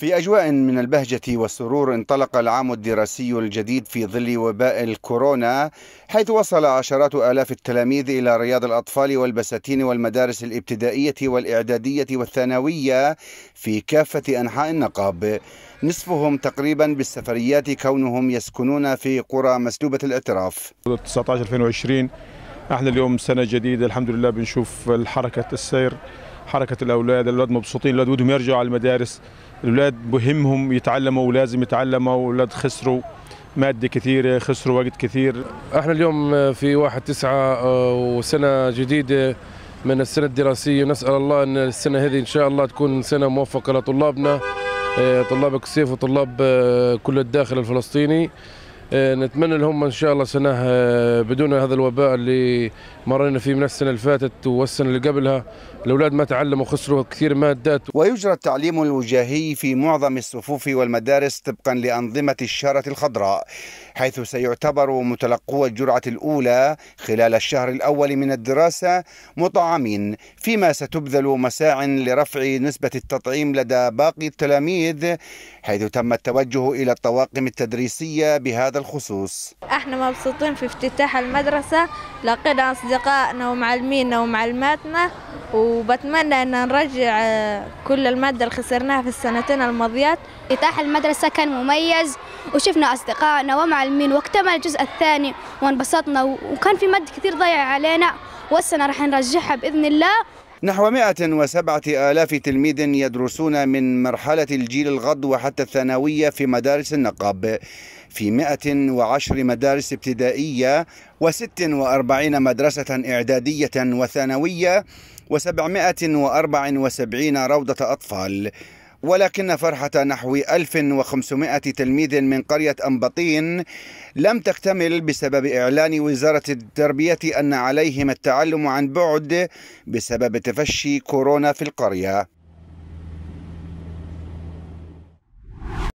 في أجواء من البهجة والسرور انطلق العام الدراسي الجديد في ظل وباء الكورونا حيث وصل عشرات آلاف التلاميذ إلى رياض الأطفال والبساتين والمدارس الابتدائية والإعدادية والثانوية في كافة أنحاء النقاب نصفهم تقريبا بالسفريات كونهم يسكنون في قرى مسلوبة الاعتراف 19 2020 احنا اليوم سنة جديدة الحمد لله بنشوف الحركة السير حركه الاولاد الاولاد مبسوطين الاولاد بدهم يرجعوا على المدارس الاولاد بهمهم يتعلموا ولازم يتعلموا الاولاد خسروا مادة كثيرة خسروا وقت كثير احنا اليوم في واحد تسعة آه، وسنة جديدة من السنة الدراسية نسأل الله أن السنة هذه إن شاء الله تكون سنة موفقة لطلابنا آه، طلاب كسيف وطلاب آه، كل الداخل الفلسطيني إيه، نتمنى لهم ان شاء الله سنه آه، بدون هذا الوباء اللي مرينا فيه من السنه اللي فاتت والسنه اللي قبلها الاولاد ما تعلموا خسروا كثير مادات ويجرى التعليم الوجاهي في معظم الصفوف والمدارس طبقا لانظمه الشاره الخضراء حيث سيعتبر متلقوا الجرعه الاولى خلال الشهر الاول من الدراسه مطعمين فيما ستبذل مساع لرفع نسبه التطعيم لدى باقي التلاميذ حيث تم التوجه الى الطواقم التدريسيه بهذا الخصوص احنا مبسوطين في افتتاح المدرسة لقينا أصدقائنا ومعلمينا ومعلماتنا وبتمنى أن نرجع آه، كل المادة اللي خسرناها في السنتين الماضيات افتتاح المدرسة كان مميز وشفنا أصدقائنا ومعلمين واكتمل الجزء الثاني وانبسطنا وكان في مادة كثير ضايعة علينا والسنة راح نرجعها بإذن الله نحو 107 آلاف تلميذ يدرسون من مرحلة الجيل الغض وحتى الثانوية في مدارس النقب في 110 مدارس ابتدائية و46 مدرسة إعدادية وثانوية و774 روضة أطفال ولكن فرحة نحو 1500 تلميذ من قرية أنبطين لم تكتمل بسبب إعلان وزارة التربية أن عليهم التعلم عن بعد بسبب تفشي كورونا في القرية